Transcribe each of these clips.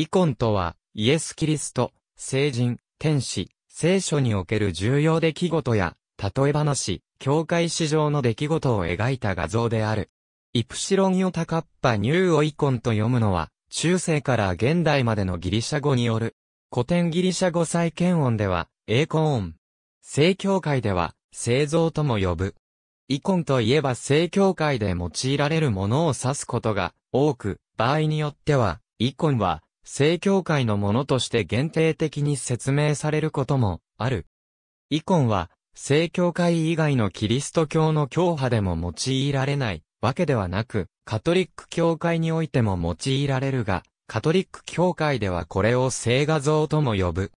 イコンとは、イエス・キリスト、聖人、天使、聖書における重要出来事や、例え話、教会史上の出来事を描いた画像である。イプシロンヨタカッパニューをイコンと読むのは、中世から現代までのギリシャ語による。古典ギリシャ語再建音では、エーコ音。聖教会では、聖像とも呼ぶ。イコンといえば聖教会で用いられるものを指すことが多く、場合によっては、イコンは、正教会のものとして限定的に説明されることもある。イコンは、正教会以外のキリスト教の教派でも用いられないわけではなく、カトリック教会においても用いられるが、カトリック教会ではこれを聖画像とも呼ぶ。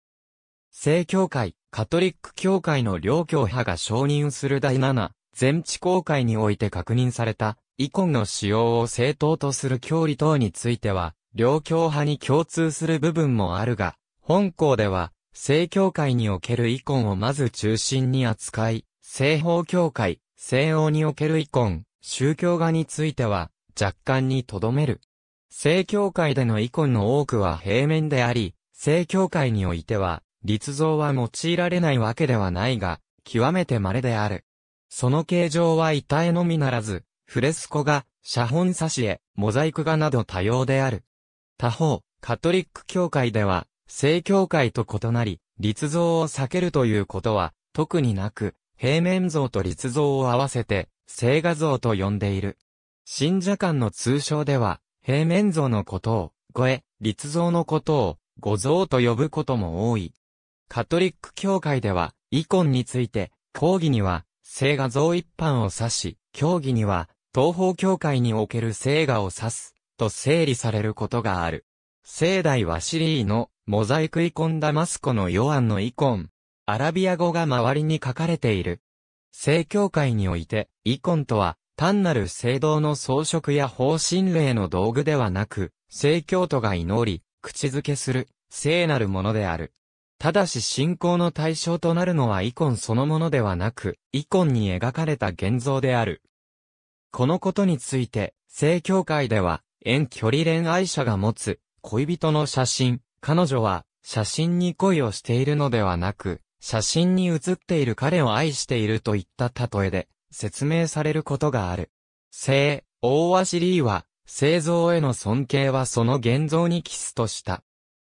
正教会、カトリック教会の両教派が承認する第7、全地公会において確認されたイコンの使用を正当とする教理等については、両教派に共通する部分もあるが、本校では、正教会におけるイコンをまず中心に扱い、西方教会、西欧におけるイコン、宗教画については、若干にとどめる。正教会でのイコンの多くは平面であり、正教会においては、立像は用いられないわけではないが、極めて稀である。その形状は遺体のみならず、フレスコ画、写本挿絵、モザイク画など多様である。他方、カトリック教会では、正教会と異なり、立像を避けるということは、特になく、平面像と立像を合わせて、聖画像と呼んでいる。信者間の通称では、平面像のことを、語え、立像のことを、語像と呼ぶことも多い。カトリック教会では、イコンについて、講義には、聖画像一般を指し、教義には、東方教会における聖画を指す、と整理されることがある。聖代はシリーの、モザイクイコンダマスコのヨアンのイコン、アラビア語が周りに書かれている。聖教会において、イコンとは、単なる聖堂の装飾や方針例の道具ではなく、聖教徒が祈り、口づけする、聖なるものである。ただし信仰の対象となるのはイコンそのものではなく、イコンに描かれた現像である。このことについて、正教会では、遠距離恋愛者が持つ、恋人の写真、彼女は、写真に恋をしているのではなく、写真に写っている彼を愛しているといった例えで、説明されることがある。聖、大鷲リーは、製造への尊敬はその現像にキスとした。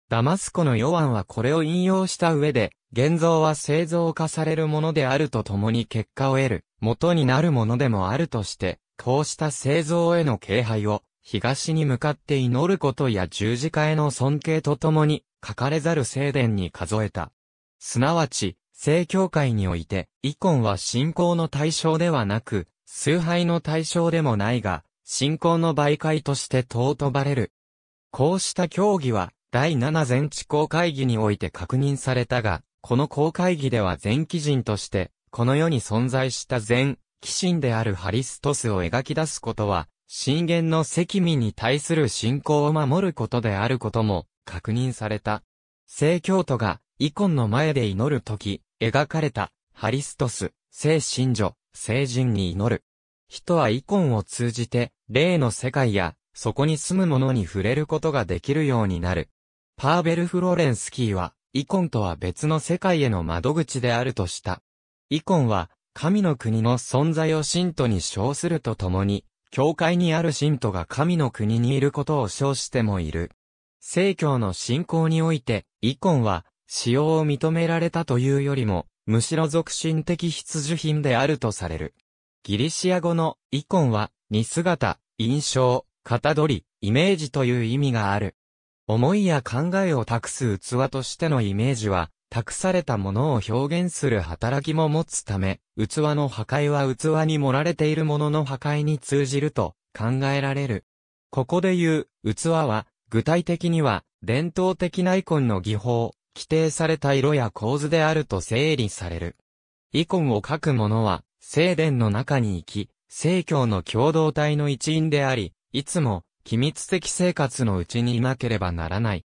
ダマスコのヨアンはこれを引用した上で、現像は製造化されるものであるとともに結果を得る、元になるものでもあるとして、こうした製造への敬拝を、東に向かって祈ることや十字架への尊敬とともに、書かれざる聖殿に数えた。すなわち、聖教会において、イコンは信仰の対象ではなく、崇拝の対象でもないが、信仰の媒介として尊ばれる。こうした教義は、第七全地公会議において確認されたが、この公会議では全基人として、この世に存在した全鬼神であるハリストスを描き出すことは、神言の責務に対する信仰を守ることであることも確認された。聖教徒がイコンの前で祈るとき、描かれたハリストス、聖神女、聖人に祈る。人はイコンを通じて、霊の世界や、そこに住む者に触れることができるようになる。パーベル・フロレンスキーは、イコンとは別の世界への窓口であるとした。イコンは、神の国の存在を信徒に称するとともに、教会にある信徒が神の国にいることを称してもいる。聖教の信仰において、イコンは、使用を認められたというよりも、むしろ属心的必需品であるとされる。ギリシア語のイコンは、に姿、印象、型取り、イメージという意味がある。思いや考えを託す器としてのイメージは、託されたものを表現する働きも持つため、器の破壊は器に盛られているものの破壊に通じると考えられる。ここで言う、器は、具体的には、伝統的なイコンの技法、規定された色や構図であると整理される。イコンを書く者は、聖殿の中に行き、聖教の共同体の一員であり、いつも、機密的生活のうちにいなければならない。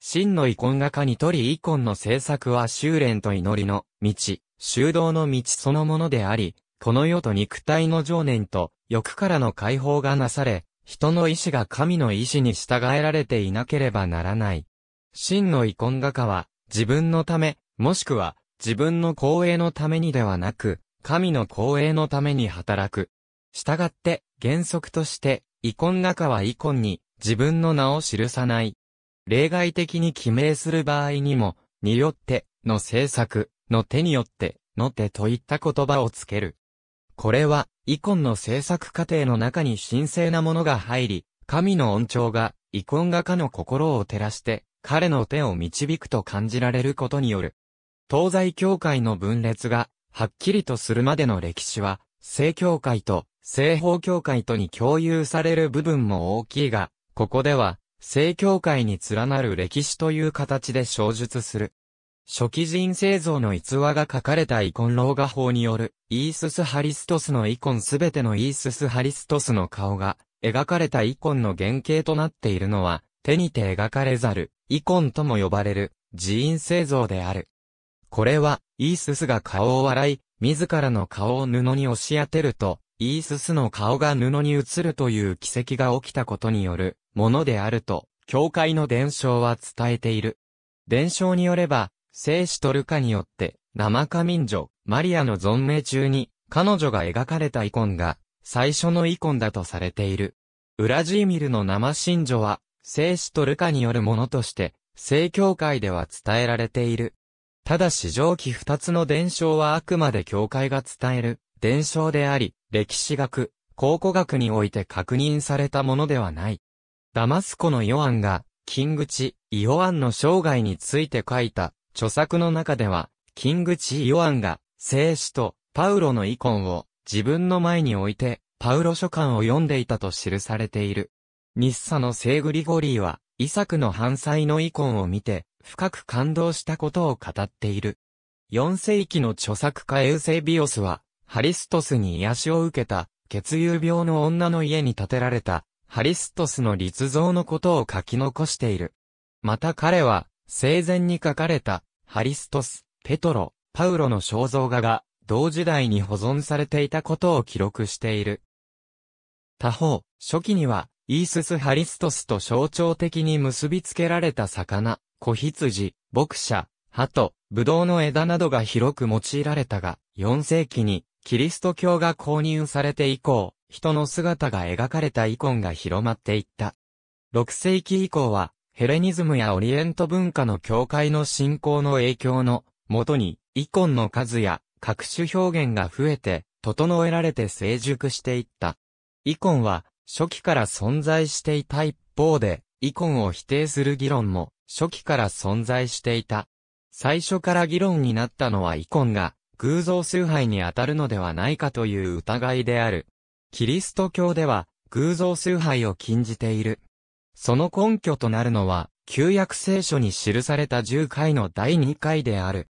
真の遺恨画家にとり遺恨の制作は修練と祈りの道、修道の道そのものであり、この世と肉体の情念と欲からの解放がなされ、人の意志が神の意志に従えられていなければならない。真の遺恨画家は、自分のため、もしくは、自分の光栄のためにではなく、神の光栄のために働く。従って、原則として、遺恨画家は遺恨に、自分の名を記さない。例外的に記名する場合にも、によっての政策の手によっての手といった言葉をつける。これは、イコンの制作過程の中に神聖なものが入り、神の恩寵が、イコン画家の心を照らして、彼の手を導くと感じられることによる。東西教会の分裂が、はっきりとするまでの歴史は、正教会と、西方教会とに共有される部分も大きいが、ここでは、正教会に連なる歴史という形で小述する。初期人生像の逸話が書かれたイコン老画法による、イーススハリストスのイコンすべてのイーススハリストスの顔が、描かれたイコンの原型となっているのは、手にて描かれざる、イコンとも呼ばれる、寺院製造である。これは、イーススが顔を洗い、自らの顔を布に押し当てると、イーススの顔が布に映るという奇跡が起きたことによる、ものであると、教会の伝承は伝えている。伝承によれば、聖子トルカによって、生仮民女、マリアの存命中に、彼女が描かれたイコンが、最初のイコンだとされている。ウラジーミルの生神女は、聖子トルカによるものとして、聖教会では伝えられている。ただし上記二つの伝承はあくまで教会が伝える、伝承であり、歴史学、考古学において確認されたものではない。ダマスコのヨアンが、金口、イオアンの生涯について書いた、著作の中では、金口イオアンが、聖子と、パウロの遺恨を、自分の前に置いて、パウロ書簡を読んでいたと記されている。日サの聖グリゴリーは、イサクの反罪の遺恨を見て、深く感動したことを語っている。4世紀の著作家エウセビオスは、ハリストスに癒しを受けた、血友病の女の家に建てられた、ハリストスの立像のことを書き残している。また彼は、生前に書かれた、ハリストス、ペトロ、パウロの肖像画が、同時代に保存されていたことを記録している。他方、初期には、イースス・ハリストスと象徴的に結びつけられた魚、小羊、牧者、鳩、ブドウの枝などが広く用いられたが、4世紀に、キリスト教が購入されて以降、人の姿が描かれたイコンが広まっていった。6世紀以降は、ヘレニズムやオリエント文化の教会の信仰の影響のもとに、イコンの数や各種表現が増えて、整えられて成熟していった。イコンは、初期から存在していた一方で、イコンを否定する議論も、初期から存在していた。最初から議論になったのはイコンが、偶像崇拝に当たるのではないかという疑いである。キリスト教では、偶像崇拝を禁じている。その根拠となるのは、旧約聖書に記された10回の第2回である。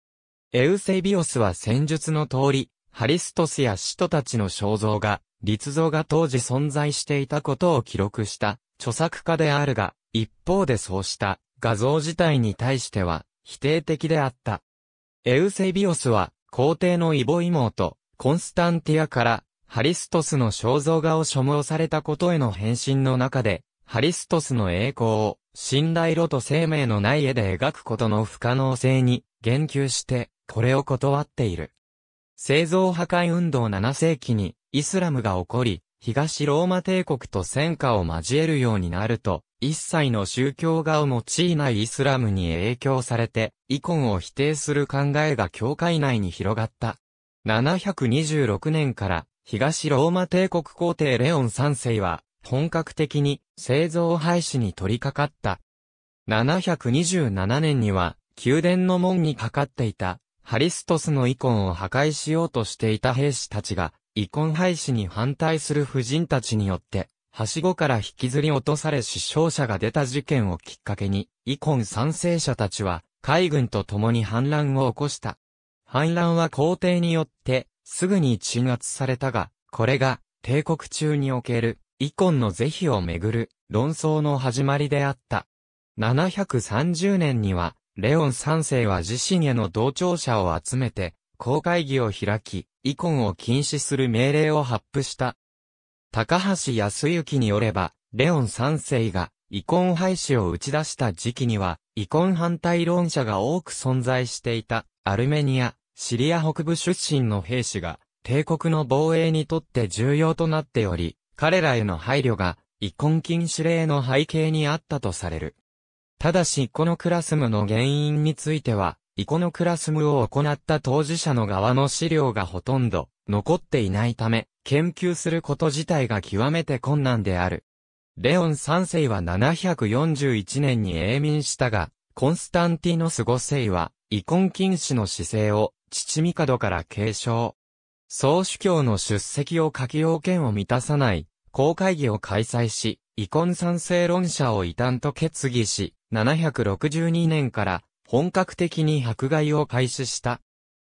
エウセビオスは戦術の通り、ハリストスや使徒たちの肖像が、立像が当時存在していたことを記録した著作家であるが、一方でそうした画像自体に対しては否定的であった。エウセビオスは皇帝のイボ。妹、コンスタンティアからハリストスの肖像画を所望されたことへの返信の中で、ハリストスの栄光を、信頼路と生命のない絵で描くことの不可能性に、言及して、これを断っている。製造破壊運動7世紀に、イスラムが起こり、東ローマ帝国と戦火を交えるようになると、一切の宗教画を用いないイスラムに影響されて、イコンを否定する考えが教会内に広がった。726年から東ローマ帝国皇帝レオン三世は、本格的に製造廃止に取り掛かった。727年には、宮殿の門にかかっていた、ハリストスの遺恨を破壊しようとしていた兵士たちが、遺恨廃止に反対する婦人たちによって、はしごから引きずり落とされ死傷者が出た事件をきっかけに、遺恨賛成者たちは、海軍と共に反乱を起こした。反乱は皇帝によって、すぐに鎮圧されたが、これが帝国中におけるイコンの是非をめぐる論争の始まりであった。730年には、レオン3世は自身への同調者を集めて、公会議を開き、イコンを禁止する命令を発布した。高橋康之によれば、レオン3世が、イコン廃止を打ち出した時期には、イコン反対論者が多く存在していた、アルメニア、シリア北部出身の兵士が、帝国の防衛にとって重要となっており、彼らへの配慮が、遺恨禁止令の背景にあったとされる。ただしこのクラスムの原因については、イコノクラスムを行った当事者の側の資料がほとんど残っていないため、研究すること自体が極めて困難である。レオン3世は741年に永民したが、コンスタンティノス5世は、遺ン禁止の姿勢を父帝から継承。総主教の出席を書き要件を満たさない、公会議を開催し、遺婚賛成論者を異端と決議し、762年から本格的に迫害を開始した。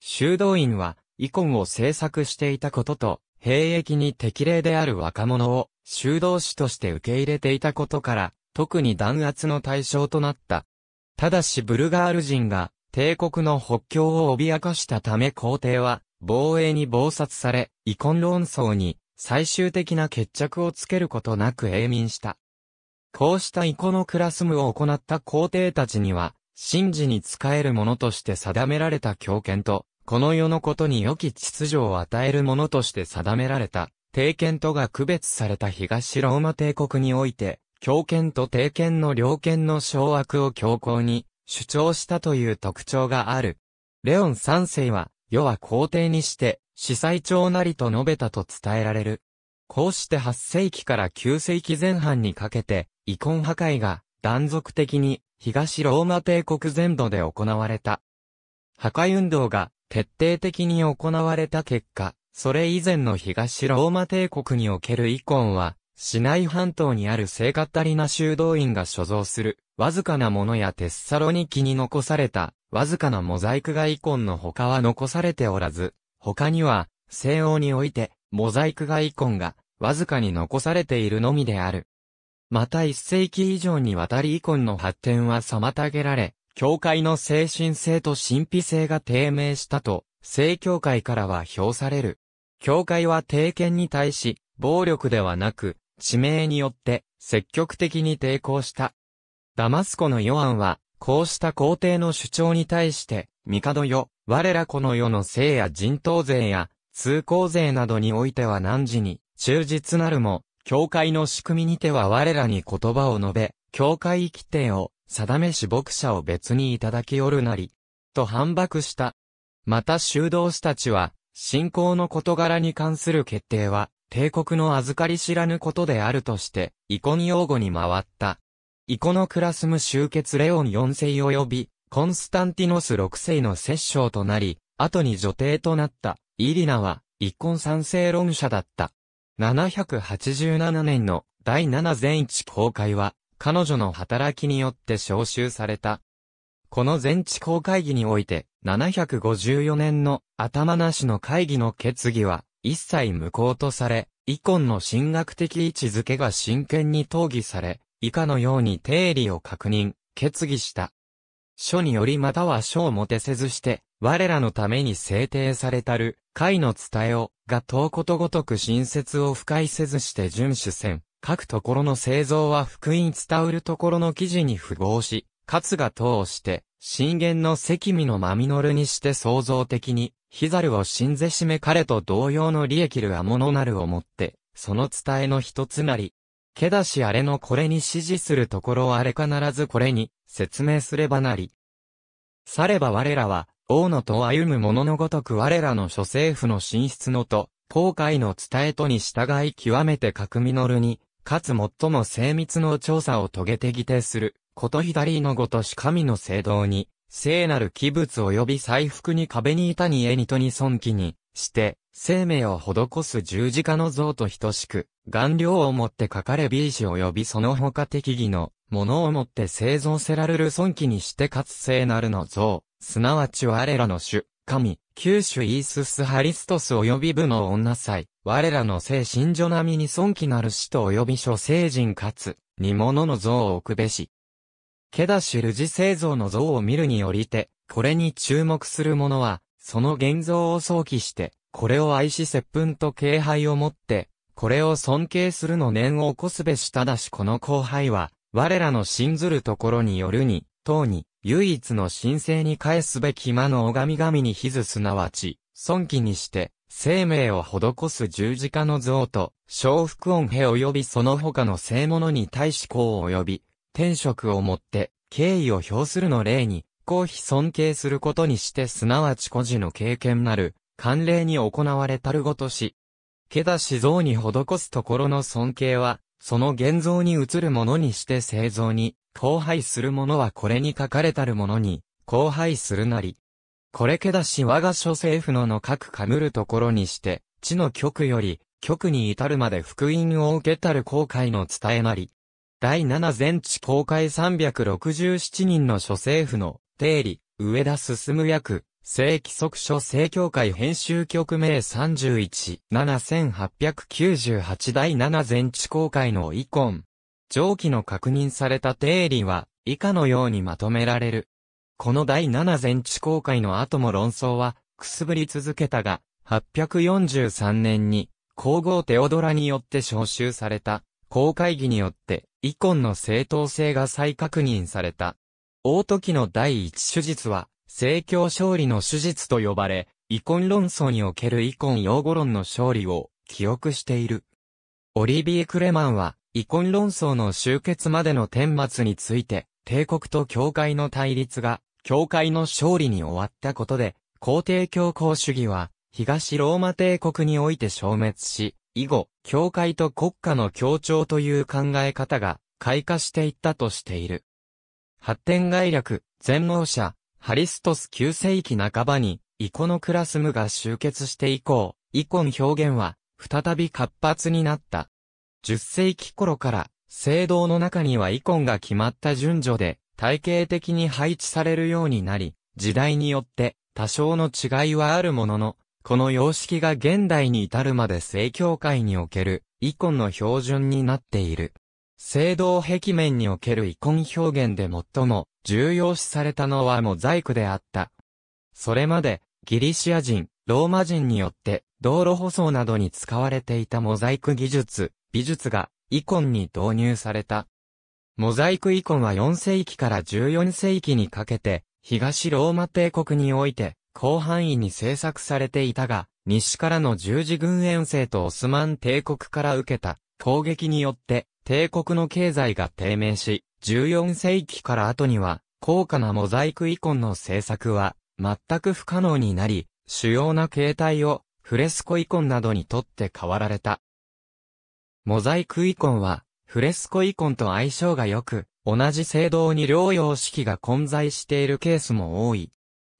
修道院は、遺婚を制作していたことと、兵役に適齢である若者を修道士として受け入れていたことから、特に弾圧の対象となった。ただしブルガール人が帝国の北境を脅かしたため皇帝は、防衛に謀殺され、遺婚論争に、最終的な決着をつけることなく永眠した。こうした遺コのクラスムを行った皇帝たちには、神事に仕える者として定められた強権と、この世のことに良き秩序を与える者として定められた、帝権とが区別された東ローマ帝国において、強権と帝権の両権の掌握を強行に、主張したという特徴がある。レオン三世は、世は皇帝にして、司祭長なりと述べたと伝えられる。こうして8世紀から9世紀前半にかけて、遺恨破壊が断続的に東ローマ帝国全土で行われた。破壊運動が徹底的に行われた結果、それ以前の東ローマ帝国における遺恨は市内半島にある聖カッタリナ修道院が所蔵する、わずかなものやテッサロニキに残された、わずかなモザイク画コンの他は残されておらず、他には、西欧において、モザイク画コンが、わずかに残されているのみである。また一世紀以上にわたりコンの発展は妨げられ、教会の精神性と神秘性が低迷したと、正教会からは評される。教会は定権に対し、暴力ではなく、地名によって積極的に抵抗した。ダマスコのヨアンは、こうした皇帝の主張に対して、帝よ、我らこの世の生や人頭税や、通行税などにおいては何時に、忠実なるも、教会の仕組みにては我らに言葉を述べ、教会規定を、定めし牧者を別にいただきおるなり、と反駁した。また修道士たちは、信仰の事柄に関する決定は、帝国の預かり知らぬことであるとして、イコに擁護に回った。イコのクラスム集結レオン4世及び、コンスタンティノス6世の摂政となり、後に女帝となった、イリナは、イコン賛成論者だった。787年の第7全一公会は、彼女の働きによって召集された。この全地公会議において、754年の頭なしの会議の決議は、一切無効とされ、イコンの神学的位置づけが真剣に討議され、以下のように定理を確認、決議した。書によりまたは書をもてせずして、我らのために制定されたる、会の伝えを、が問うことごとく新説を不快せずして遵守せん。各ところの製造は福音伝うるところの記事に符合し、かつが通して、信玄の責務のまみのるにして創造的に、ヒザルを信ぜしめ彼と同様の利益るアモノなるをもって、その伝えの一つなり。けだしあれのこれに指示するところあれ必ずこれに、説明すればなり。されば我らは、王のと歩む者のごとく我らの諸政府の進出のと、後悔の伝えとに従い極めて革みのるに、かつ最も精密の調査を遂げて議定する、こと左のごとし神の聖堂に、聖なる器物及び祭服に壁に板に絵にとに尊貴に、して、生命を施す十字架の像と等しく、顔料をもって書かれ美意及びその他適宜の、ものをもって製造せられる尊貴にしてかつ聖なるの像、すなわち我らの主、神、九種イーススハリストス及び部の女祭、我らの聖神女並みに尊貴なる死と及び諸聖人かつ、煮物の像を置くべし。ケダシュルジ製造の像を見るによりて、これに注目する者は、その現像を想起して、これを愛し接吻と敬拝をもって、これを尊敬するの念を起こすべしただしこの後輩は、我らの信ずるところによるに、当に、唯一の神聖に返すべき魔の拝神にひずすなわち、尊貴にして、生命を施す十字架の像と、小福音兵及びその他の聖物に対し功及び、天職をもって、敬意を表するの例に、公費尊敬することにしてすなわち古事の経験なる、慣例に行われたるごとし、けだし像に施すところの尊敬は、その現像に移るものにして製造に、荒廃するものはこれに書かれたるものに、荒廃するなり。これけだし我が諸政府のの各かむるところにして、地の局より、局に至るまで福音を受けたる後悔の伝えなり。第7全地公開367人の諸政府の定理、上田進役、正規則書正教会編集局名31、7898第7全地公開の遺恨。上記の確認された定理は、以下のようにまとめられる。この第7全地公開の後も論争は、くすぶり続けたが、843年に、皇后テオドラによって召集された、公会議によって、イコンの正当性が再確認された。大時の第一手術は、政教勝利の手術と呼ばれ、イコン論争におけるイコン護論の勝利を記憶している。オリビー・クレマンは、イコン論争の終結までの顛末について、帝国と教会の対立が、教会の勝利に終わったことで、皇帝教皇主義は、東ローマ帝国において消滅し、以後、教会と国家の協調という考え方が、開花していったとしている。発展概略、全能者、ハリストス9世紀半ばに、イコノクラスムが集結して以降、イコン表現は、再び活発になった。10世紀頃から、聖堂の中にはイコンが決まった順序で、体系的に配置されるようになり、時代によって、多少の違いはあるものの、この様式が現代に至るまで正教会におけるイコンの標準になっている。聖堂壁面におけるイコン表現で最も重要視されたのはモザイクであった。それまでギリシア人、ローマ人によって道路舗装などに使われていたモザイク技術、美術がイコンに導入された。モザイクイコンは4世紀から14世紀にかけて東ローマ帝国において広範囲に制作されていたが、西からの十字軍遠征とオスマン帝国から受けた攻撃によって帝国の経済が低迷し、14世紀から後には高価なモザイク遺恨の制作は全く不可能になり、主要な形態をフレスコイコンなどにとって変わられた。モザイクイコンはフレスコイコンと相性が良く、同じ聖堂に療養式が混在しているケースも多い。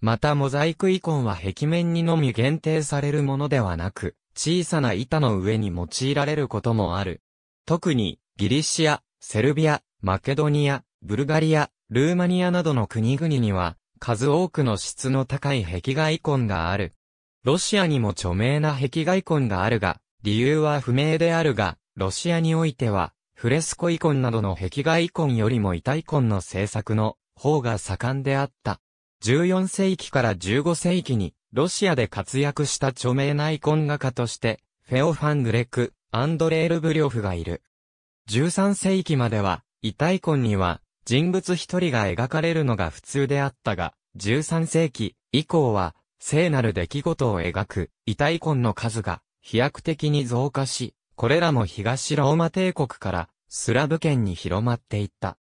またモザイクイコンは壁面にのみ限定されるものではなく、小さな板の上に用いられることもある。特に、ギリシア、セルビア、マケドニア、ブルガリア、ルーマニアなどの国々には、数多くの質の高い壁画イコンがある。ロシアにも著名な壁画イコンがあるが、理由は不明であるが、ロシアにおいては、フレスコイコンなどの壁画イコンよりも板イコンの制作の方が盛んであった。14世紀から15世紀に、ロシアで活躍した著名なイコン画家として、フェオ・ファン・グレク、アンドレール・ブリョフがいる。13世紀までは、イタイコンには、人物一人が描かれるのが普通であったが、13世紀以降は、聖なる出来事を描く、イタイコンの数が、飛躍的に増加し、これらも東ローマ帝国から、スラブ圏に広まっていった。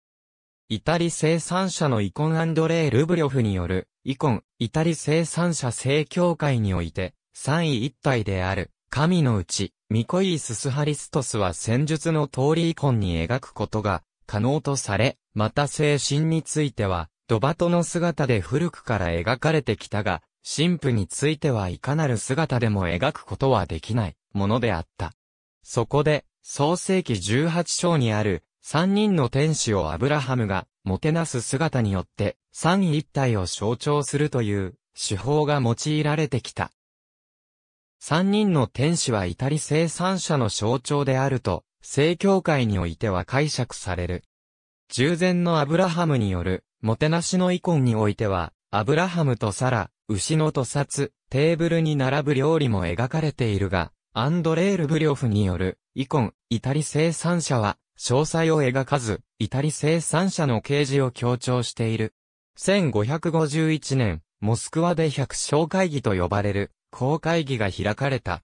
イタリ生産者のイコンアンドレイ・ルブリョフによる、イコン、イタリ生産者正教会において、三位一体である、神のうち、ミコイーススハリストスは戦術の通りイコンに描くことが可能とされ、また精神については、ドバトの姿で古くから描かれてきたが、神父についてはいかなる姿でも描くことはできないものであった。そこで、創世紀18章にある、三人の天使をアブラハムがもてなす姿によって三位一体を象徴するという手法が用いられてきた。三人の天使は至り生産者の象徴であると、正教会においては解釈される。従前のアブラハムによる、もてなしの遺恨においては、アブラハムとサラ、牛の屠殺、テーブルに並ぶ料理も描かれているが、アンドレール・ブリョフによる、遺恨、至り生産者は、詳細を描かず、イタリ生産者の掲示を強調している。1551年、モスクワで百姓会議と呼ばれる、公会議が開かれた。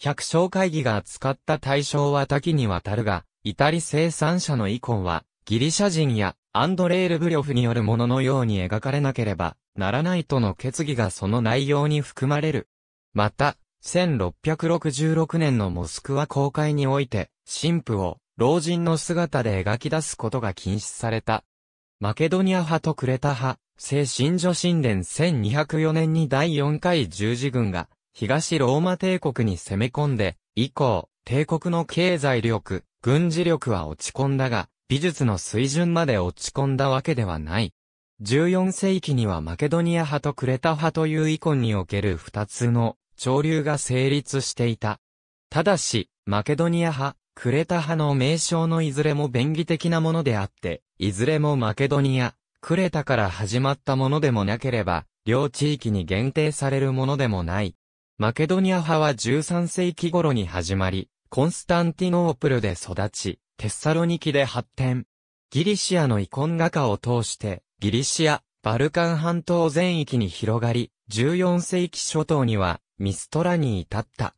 百姓会議が扱った対象は多岐にわたるが、イタリ生産者のイコンは、ギリシャ人やアンドレール・ブリョフによるもののように描かれなければならないとの決議がその内容に含まれる。また、1666年のモスクワ公開において、神父を老人の姿で描き出すことが禁止された。マケドニア派とクレタ派、聖神女神殿1204年に第4回十字軍が、東ローマ帝国に攻め込んで、以降、帝国の経済力、軍事力は落ち込んだが、美術の水準まで落ち込んだわけではない。14世紀にはマケドニア派とクレタ派というイコンにおける二つの潮流が成立していた。ただし、マケドニア派、クレタ派の名称のいずれも便宜的なものであって、いずれもマケドニア、クレタから始まったものでもなければ、両地域に限定されるものでもない。マケドニア派は13世紀頃に始まり、コンスタンティノープルで育ち、テッサロニキで発展。ギリシアの遺恨画家を通して、ギリシア、バルカン半島全域に広がり、14世紀初頭には、ミストラに至った。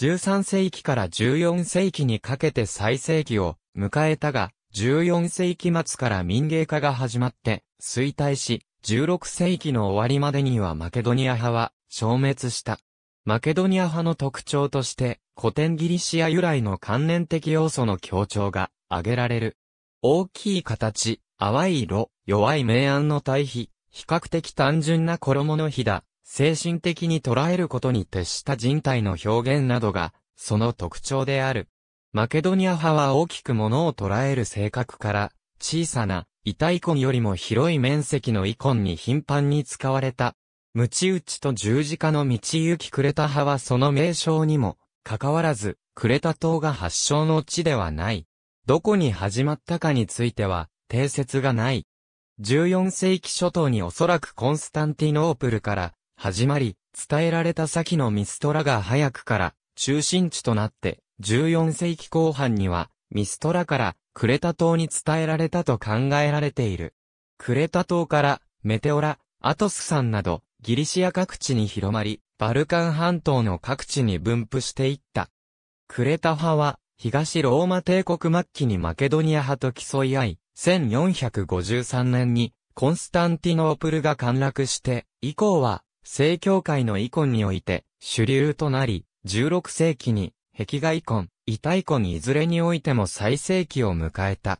13世紀から14世紀にかけて最盛期を迎えたが、14世紀末から民芸化が始まって衰退し、16世紀の終わりまでにはマケドニア派は消滅した。マケドニア派の特徴として古典ギリシア由来の関連的要素の強調が挙げられる。大きい形、淡い色、弱い明暗の対比、比較的単純な衣の火だ、精神的に捉えることに徹した人体の表現などが、その特徴である。マケドニア派は大きく物を捉える性格から、小さな、痛イコンよりも広い面積のイコンに頻繁に使われた。ムチ打ちと十字架の道行きクレタ派はその名称にも、かかわらず、クレタ島が発祥の地ではない。どこに始まったかについては、定説がない。14世紀初頭におそらくコンスタンティノープルから始まり、伝えられた先のミストラが早くから中心地となって、14世紀後半にはミストラからクレタ島に伝えられたと考えられている。クレタ島からメテオラ、アトス山などギリシア各地に広まり、バルカン半島の各地に分布していった。クレタ派は東ローマ帝国末期にマケドニア派と競い合い、1453年にコンスタンティノープルが陥落して、以降は正教会の遺ンにおいて主流となり、16世紀に壁画遺魂、遺体ンいずれにおいても最盛期を迎えた。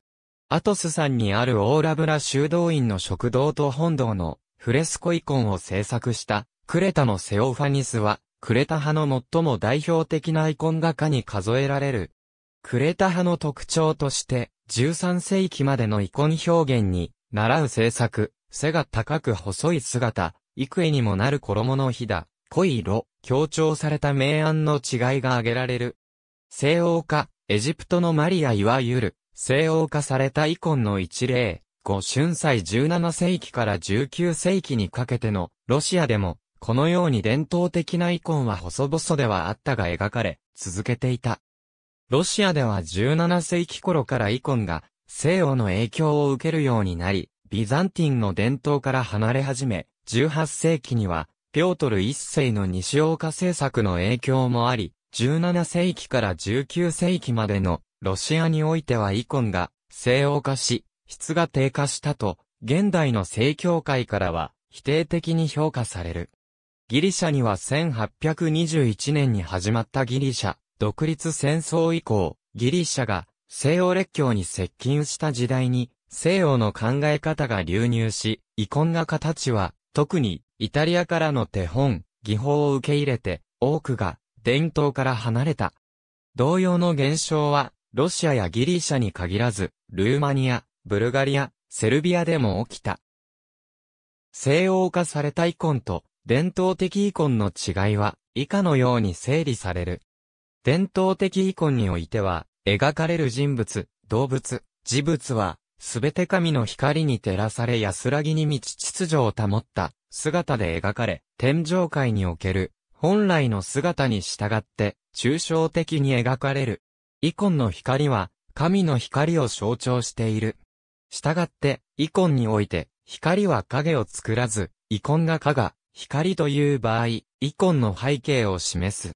アトスさんにあるオーラブラ修道院の食堂と本堂のフレスコ遺ンを制作したクレタのセオファニスは、クレタ派の最も代表的な遺ン画家に数えられる。クレタ派の特徴として、13世紀までの遺ン表現に、習う制作、背が高く細い姿、幾重にもなる衣の火だ、濃い色、強調された明暗の違いが挙げられる。西欧化、エジプトのマリアいわゆる、西欧化されたイコンの一例、五春祭17世紀から19世紀にかけての、ロシアでも、このように伝統的なイコンは細々ではあったが描かれ、続けていた。ロシアでは17世紀頃からイコンが西欧の影響を受けるようになり、ビザンティンの伝統から離れ始め、18世紀には、ピョートル一世の西岡化政策の影響もあり、17世紀から19世紀までのロシアにおいてはイコンが西欧化し、質が低下したと、現代の正教会からは否定的に評価される。ギリシャには1821年に始まったギリシャ独立戦争以降、ギリシャが西欧列強に接近した時代に西欧の考え方が流入し、遺恨が形は特に、イタリアからの手本、技法を受け入れて、多くが、伝統から離れた。同様の現象は、ロシアやギリシャに限らず、ルーマニア、ブルガリア、セルビアでも起きた。西欧化されたイコンと、伝統的イコンの違いは、以下のように整理される。伝統的イコンにおいては、描かれる人物、動物、事物は、すべて神の光に照らされ安らぎに満ち秩序を保った姿で描かれ、天上界における本来の姿に従って抽象的に描かれる。イコンの光は神の光を象徴している。従って、イコンにおいて、光は影を作らず、イコンが影が光という場合、イコンの背景を示す。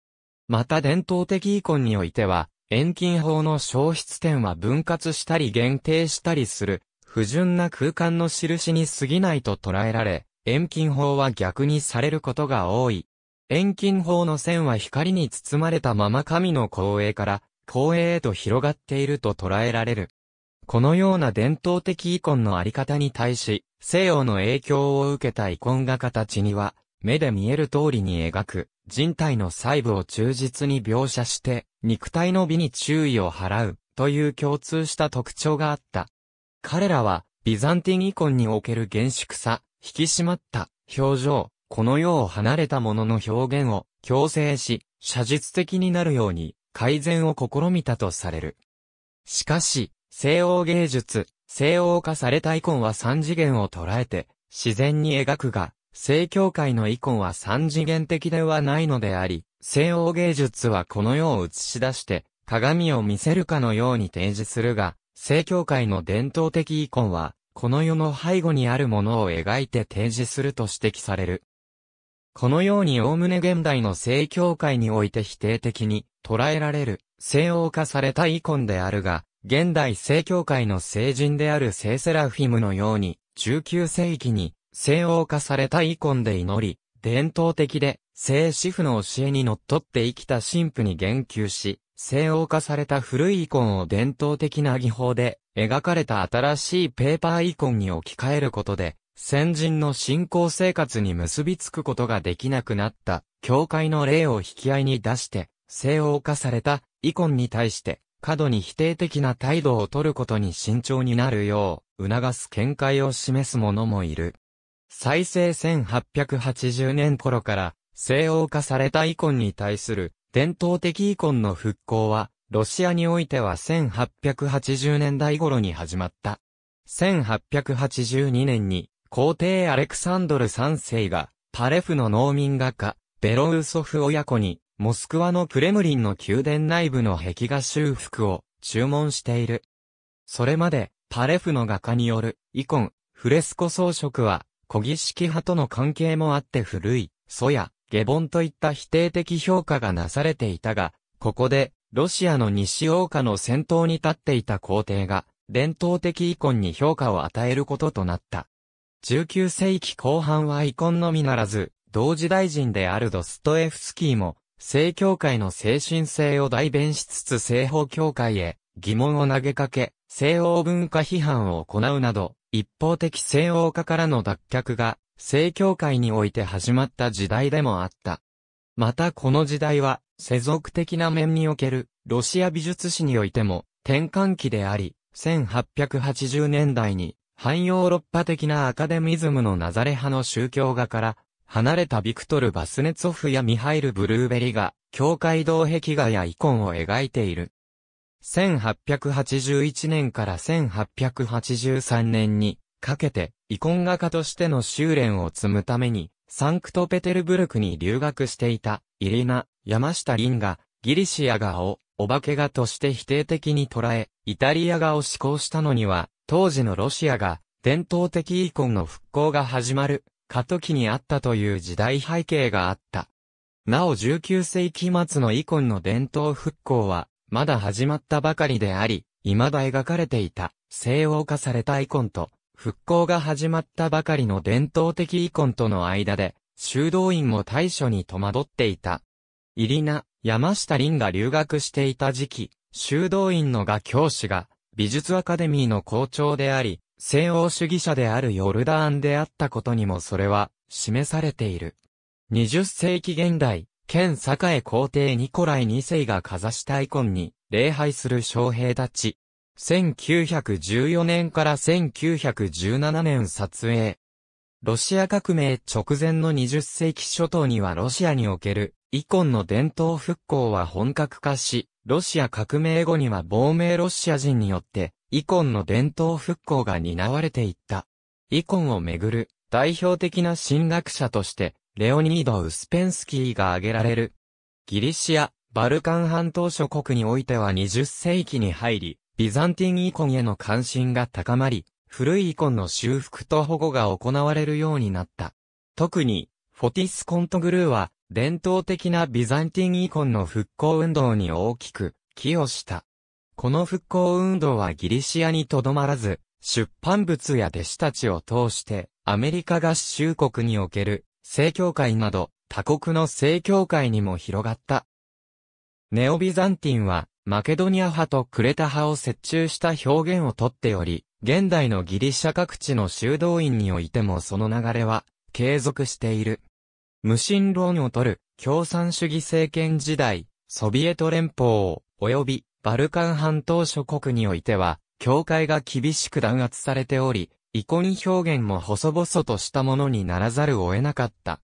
また伝統的イコンにおいては、遠近法の消失点は分割したり限定したりする、不純な空間の印に過ぎないと捉えられ、遠近法は逆にされることが多い。遠近法の線は光に包まれたまま神の光栄から光栄へと広がっていると捉えられる。このような伝統的イコンのあり方に対し、西洋の影響を受けたイコン画形には、目で見える通りに描く、人体の細部を忠実に描写して、肉体の美に注意を払う、という共通した特徴があった。彼らは、ビザンティンイコンにおける厳粛さ、引き締まった表情、この世を離れたものの表現を強制し、写実的になるように改善を試みたとされる。しかし、西欧芸術、西欧化されたイコンは三次元を捉えて、自然に描くが、正教会のイコンは三次元的ではないのであり、西欧芸術はこの世を映し出して、鏡を見せるかのように提示するが、正教会の伝統的イコンは、この世の背後にあるものを描いて提示すると指摘される。このように概ね現代の正教会において否定的に捉えられる西欧化されたイコンであるが、現代正教会の聖人である聖セラフィムのように、19世紀に西欧化されたイコンで祈り、伝統的で、聖師婦の教えにのっとって生きた神父に言及し、西欧化された古いイコンを伝統的な技法で、描かれた新しいペーパーイコンに置き換えることで、先人の信仰生活に結びつくことができなくなった、教会の例を引き合いに出して、西欧化されたイコンに対して、過度に否定的な態度を取ることに慎重になるよう、促す見解を示す者もいる。再生1880年頃から西欧化されたイコンに対する伝統的イコンの復興は、ロシアにおいては1880年代頃に始まった。1882年に皇帝アレクサンドル3世がパレフの農民画家、ベロウソフ親子に、モスクワのクレムリンの宮殿内部の壁画修復を注文している。それまで、パレフの画家による、イコン、フレスコ装飾は、古儀式派との関係もあって古い、祖や、下本といった否定的評価がなされていたが、ここで、ロシアの西欧下の先頭に立っていた皇帝が、伝統的遺恨に評価を与えることとなった。19世紀後半は遺恨のみならず、同時代人であるドストエフスキーも、正教会の精神性を代弁しつつ西方教会へ疑問を投げかけ、西欧文化批判を行うなど、一方的西欧化からの脱却が、正教会において始まった時代でもあった。またこの時代は、世俗的な面における、ロシア美術史においても、転換期であり、1880年代に、反ヨーロッパ的なアカデミズムのナザレ派の宗教画から、離れたビクトル・バスネツォフやミハイル・ブルーベリが、教会堂壁画やイコンを描いている。1881年から1883年にかけて、遺恨画家としての修練を積むために、サンクトペテルブルクに留学していた、イリナ、山下林が、ギリシア画を、お化け画として否定的に捉え、イタリア画を志向したのには、当時のロシアが、伝統的遺恨の復興が始まる、過渡期にあったという時代背景があった。なお19世紀末の遺恨の伝統復興は、まだ始まったばかりであり、未だ描かれていた、西欧化されたイコンと、復興が始まったばかりの伝統的イコンとの間で、修道院も対処に戸惑っていた。イリナ、山下林が留学していた時期、修道院のが教師が、美術アカデミーの校長であり、西欧主義者であるヨルダーンであったことにもそれは、示されている。20世紀現代、県栄皇帝ニコライ2世がかざしたイコンに礼拝する将兵たち。1914年から1917年撮影。ロシア革命直前の20世紀初頭にはロシアにおけるイコンの伝統復興は本格化し、ロシア革命後には亡命ロシア人によってイコンの伝統復興が担われていった。イコンをめぐる代表的な侵略者としてレオニード・ウスペンスキーが挙げられる。ギリシア、バルカン半島諸国においては20世紀に入り、ビザンティンイコンへの関心が高まり、古いイコンの修復と保護が行われるようになった。特に、フォティス・コントグルーは、伝統的なビザンティンイコンの復興運動に大きく寄与した。この復興運動はギリシアにとどまらず、出版物や弟子たちを通して、アメリカ合衆国における正教会など、他国の正教会にも広がった。ネオビザンティンは、マケドニア派とクレタ派を折衷した表現をとっており、現代のギリシャ各地の修道院においてもその流れは、継続している。無神論をとる、共産主義政権時代、ソビエト連邦、及び、バルカン半島諸国においては、教会が厳しく弾圧されており、遺恨表現も細々としたものにならざるを得なかった。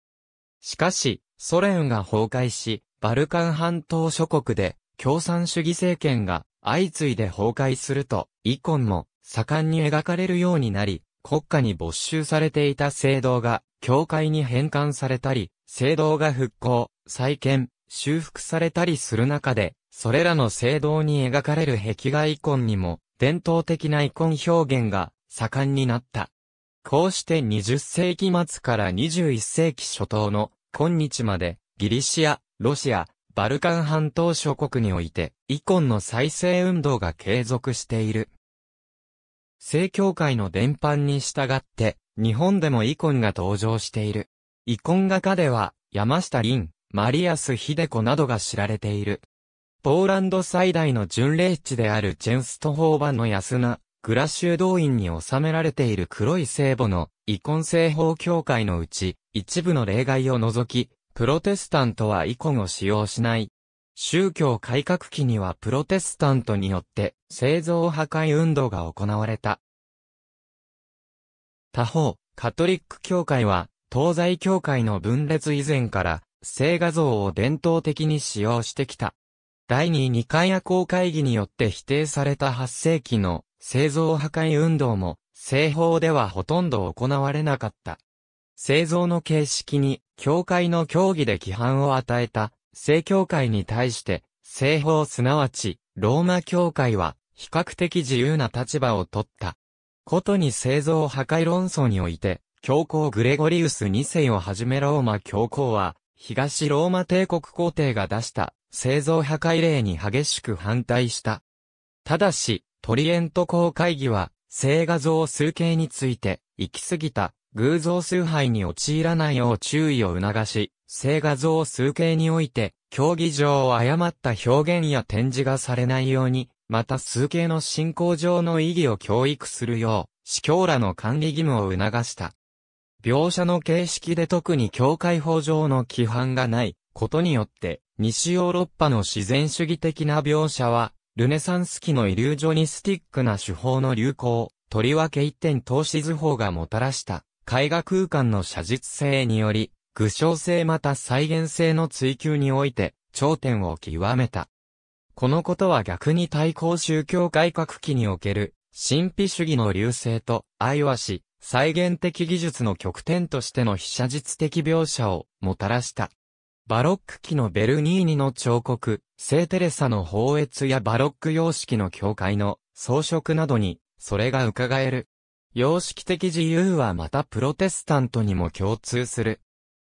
しかし、ソ連が崩壊し、バルカン半島諸国で共産主義政権が相次いで崩壊すると、遺恨も盛んに描かれるようになり、国家に没収されていた聖堂が、教会に返還されたり、聖堂が復興、再建、修復されたりする中で、それらの聖堂に描かれる壁画遺恨にも、伝統的な遺恨表現が盛んになった。こうして20世紀末から21世紀初頭の今日までギリシア、ロシア、バルカン半島諸国において、イコンの再生運動が継続している。正教会の伝播に従って、日本でもイコンが登場している。イコン画家では、山下林、マリアスヒデコなどが知られている。ポーランド最大の巡礼地であるジェンストホーバの安名、グラシュー動員に収められている黒い聖母の遺恨聖法教会のうち、一部の例外を除き、プロテスタントは遺恨を使用しない。宗教改革期にはプロテスタントによって製造破壊運動が行われた。他方、カトリック教会は東西教会の分裂以前から聖画像を伝統的に使用してきた。第二二回夜行会議によって否定された8世紀の製造破壊運動も、製法ではほとんど行われなかった。製造の形式に、教会の協議で規範を与えた、正教会に対して、製法すなわち、ローマ教会は、比較的自由な立場を取った。ことに製造破壊論争において、教皇グレゴリウス2世をはじめローマ教皇は、東ローマ帝国皇帝が出した、製造破壊令に激しく反対した。ただし、トリエント公会議は、聖画像数形について、行き過ぎた偶像崇拝に陥らないよう注意を促し、聖画像数形において、競技上を誤った表現や展示がされないように、また数形の進行上の意義を教育するよう、司教らの管理義務を促した。描写の形式で特に教会法上の規範がないことによって、西ヨーロッパの自然主義的な描写は、ルネサンス期のイリュージョニスティックな手法の流行、とりわけ一点投資図法がもたらした、絵画空間の写実性により、具象性また再現性の追求において、頂点を極めた。このことは逆に対抗宗教改革期における、神秘主義の流星と、愛和し、再現的技術の極点としての非写実的描写をもたらした。バロック期のベルニーニの彫刻、聖テレサの法越やバロック様式の教会の装飾などに、それが伺える。様式的自由はまたプロテスタントにも共通する。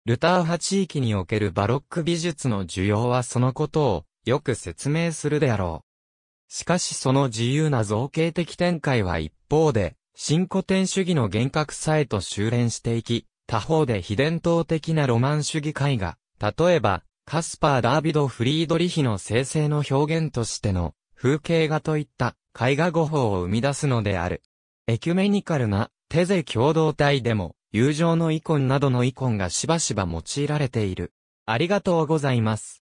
ルター派地域におけるバロック美術の需要はそのことをよく説明するであろう。しかしその自由な造形的展開は一方で、新古典主義の幻覚さえと修練していき、他方で非伝統的なロマン主義絵画、例えば、カスパー・ダービド・フリードリヒの生成の表現としての風景画といった絵画語法を生み出すのである。エキュメニカルなテゼ共同体でも友情のイコンなどのイコンがしばしば用いられている。ありがとうございます。